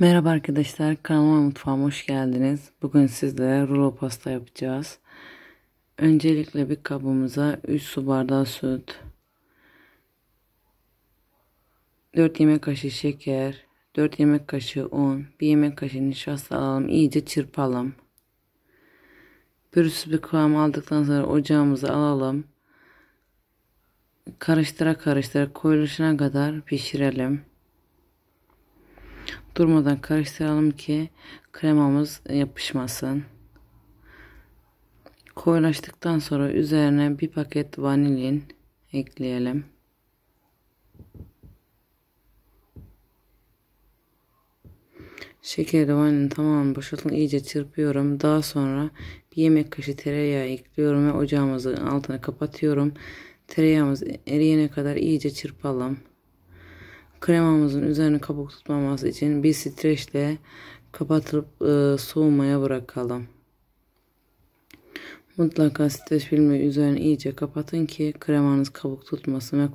Merhaba arkadaşlar, kanalıma mutfağıma hoş geldiniz. Bugün sizlere rulo pasta yapacağız. Öncelikle bir kabımıza 3 su bardağı süt, 4 yemek kaşığı şeker, 4 yemek kaşığı un, 1 yemek kaşığı nişasta alalım, iyice çırpalım. Pürüzsüz bir kıvam aldıktan sonra ocağımızı alalım. Karıştıra karıştıra koyuluşuna kadar pişirelim. Durmadan karıştıralım ki kremamız yapışmasın. Koyulaştıktan sonra üzerine bir paket vanilin ekleyelim. Şekeri vanilin tamamen boşaltın iyice çırpıyorum. Daha sonra bir yemek kaşığı tereyağı ekliyorum ve ocağımızın altını kapatıyorum. Tereyağımız eriyene kadar iyice çırpalım. Kremamızın üzerine kabuk tutmaması için bir streçle kapatılıp e, soğumaya bırakalım. Mutlaka streç filmi üzerine iyice kapatın ki kremanız kabuk tutmasın ve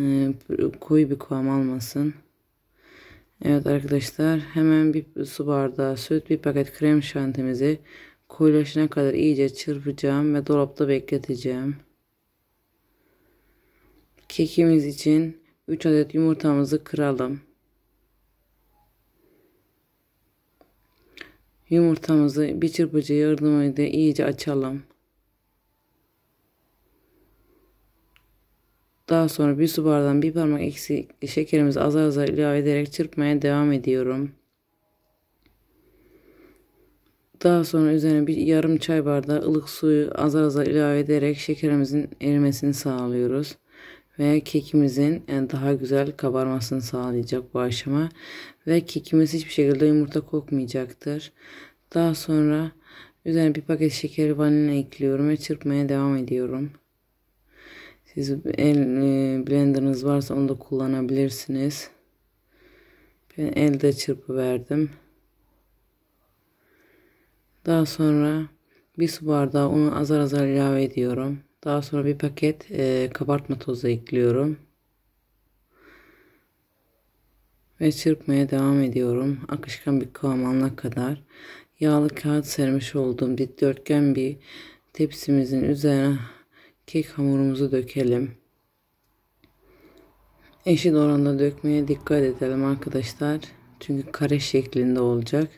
e, koyu bir kıvam almasın. Evet arkadaşlar hemen bir su bardağı süt bir paket krem şantimizi koyulaşana kadar iyice çırpacağım ve dolapta bekleteceğim. Kekimiz için 3 adet yumurtamızı kıralım. Yumurtamızı bir çırpıcı yardımıyla iyice açalım. Daha sonra bir su bardağından bir parmak eksik şekerimizi azar azar ilave ederek çırpmaya devam ediyorum. Daha sonra üzerine bir yarım çay bardağı ılık suyu azar azar ilave ederek şekerimizin erimesini sağlıyoruz ve kekimizin daha güzel kabarmasını sağlayacak bu aşama. Ve kekimiz hiçbir şekilde yumurta kokmayacaktır. Daha sonra üzerine bir paket şekeri vanilya ekliyorum ve çırpmaya devam ediyorum. Siz el e, blenderınız varsa onu da kullanabilirsiniz. Ben elde çırpı verdim. Daha sonra bir su bardağı unu azar azar ilave ediyorum. Daha sonra bir paket e, kabartma tozu ekliyorum. Ve çırpmaya devam ediyorum. Akışkan bir kıvam alana kadar yağlı kağıt sermiş olduğum dikdörtgen bir tepsimizin üzerine kek hamurumuzu dökelim. Eşit oranda dökmeye dikkat edelim arkadaşlar. Çünkü kare şeklinde olacak.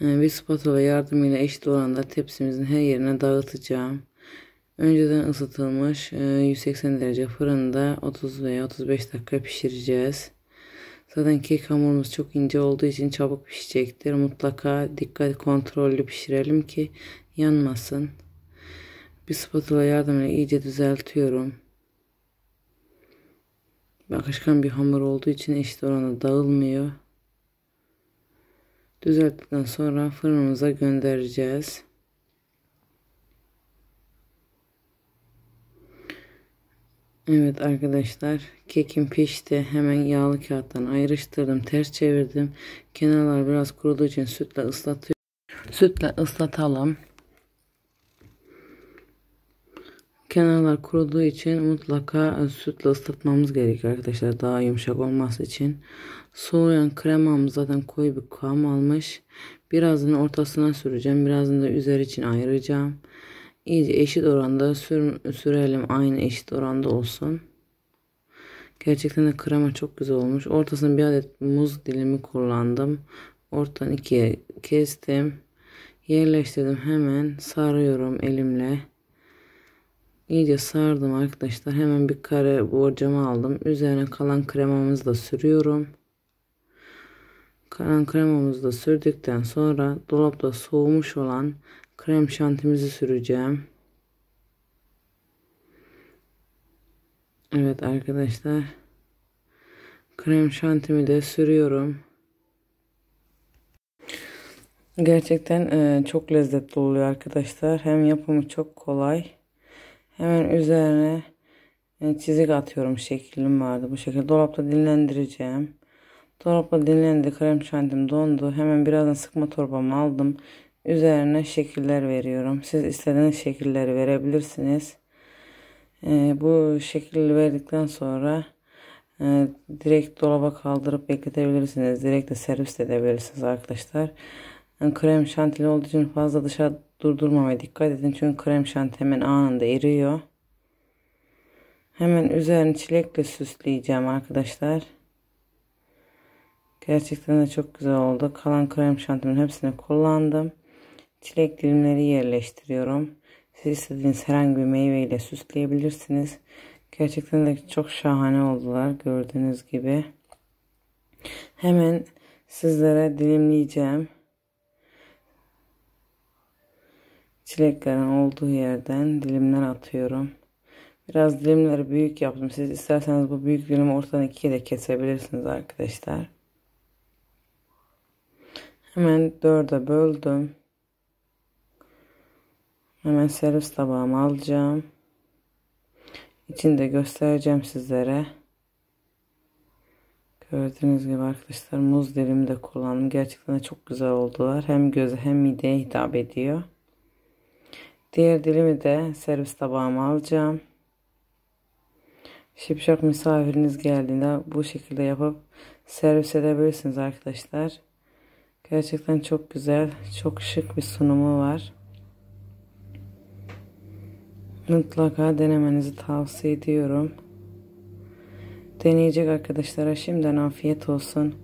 E, bir spatula yardımıyla eşit oranda tepsimizin her yerine dağıtacağım. Önceden ısıtılmış 180 e, derece fırında 30 veya 35 dakika pişireceğiz. Zaten kek hamurumuz çok ince olduğu için çabuk pişecektir. Mutlaka dikkat kontrollü pişirelim ki yanmasın. Bir spatula yardımıyla iyice düzeltiyorum. Akışkan bir hamur olduğu için eşit oranda dağılmıyor. Düzelttikten sonra fırınımıza göndereceğiz. Evet arkadaşlar kekim pişti. Hemen yağlı kağıttan ayrıştırdım. Ters çevirdim. Kenarlar biraz kuruduğu için sütle ıslatıyorum. Sütle ıslatalım. Kenarlar kuruduğu için mutlaka sütle ıslatmamız gerekiyor arkadaşlar. Daha yumuşak olması için. Soğuyan kremamız zaten koyu bir kıvam almış. Birazını ortasına süreceğim. Birazını da üzeri için ayıracağım. İyice eşit oranda sür, sürelim. Aynı eşit oranda olsun. Gerçekten de krema çok güzel olmuş. Ortasını bir adet muz dilimi kullandım. Ortadan ikiye kestim. Yerleştirdim hemen. Sarıyorum elimle. iyice sardım arkadaşlar. Hemen bir kare borcama aldım. Üzerine kalan kremamızı da sürüyorum. Kalan kremamızı da sürdükten sonra dolapta soğumuş olan Krem şantimizi süreceğim. Evet arkadaşlar. Krem şantimi de sürüyorum. Gerçekten e, çok lezzetli oluyor arkadaşlar. Hem yapımı çok kolay. Hemen üzerine e, çizik atıyorum şeklim vardı. Bu şekilde dolapta dinlendireceğim. Dolapta dinlendi. Krem şantim dondu. Hemen birazdan sıkma torbamı aldım üzerine şekiller veriyorum. Siz istediğiniz şekilleri verebilirsiniz. E, bu şekil verdikten sonra e, direkt dolaba kaldırıp bekletebilirsiniz. Direkt de servis edebilirsiniz arkadaşlar. Yani e, krem şantili olduğu için fazla dışarı durdurmamaya dikkat edin. Çünkü krem şanti hemen anında eriyor. Hemen üzerini çilekle süsleyeceğim arkadaşlar. Gerçekten de çok güzel oldu. Kalan krem şantimin hepsini kullandım. Çilek dilimleri yerleştiriyorum. Siz istediğiniz herhangi bir meyveyle süsleyebilirsiniz. Gerçekten de çok şahane oldular gördüğünüz gibi. Hemen sizlere dilimleyeceğim. Çileklerin olduğu yerden dilimler atıyorum. Biraz dilimleri büyük yaptım. Siz isterseniz bu büyük dilimi ortadan ikiye de kesebilirsiniz arkadaşlar. Hemen dörde böldüm. Hemen servis tabağımı alacağım. İçini göstereceğim sizlere. Gördüğünüz gibi arkadaşlar muz dilimi de kullandım. Gerçekten de çok güzel oldular. Hem göze hem mideye hitap ediyor. Diğer dilimi de servis tabağıma alacağım. Şipşak misafiriniz geldiğinde bu şekilde yapıp servis edebilirsiniz arkadaşlar. Gerçekten çok güzel, çok şık bir sunumu var mutlaka denemenizi tavsiye ediyorum. Deneyecek arkadaşlara şimdiden afiyet olsun.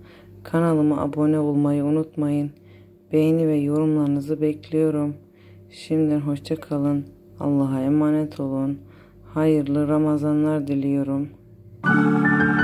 Kanalıma abone olmayı unutmayın. Beğeni ve yorumlarınızı bekliyorum. Şimdiden hoşçakalın. Allah'a emanet olun. Hayırlı Ramazanlar diliyorum. Müzik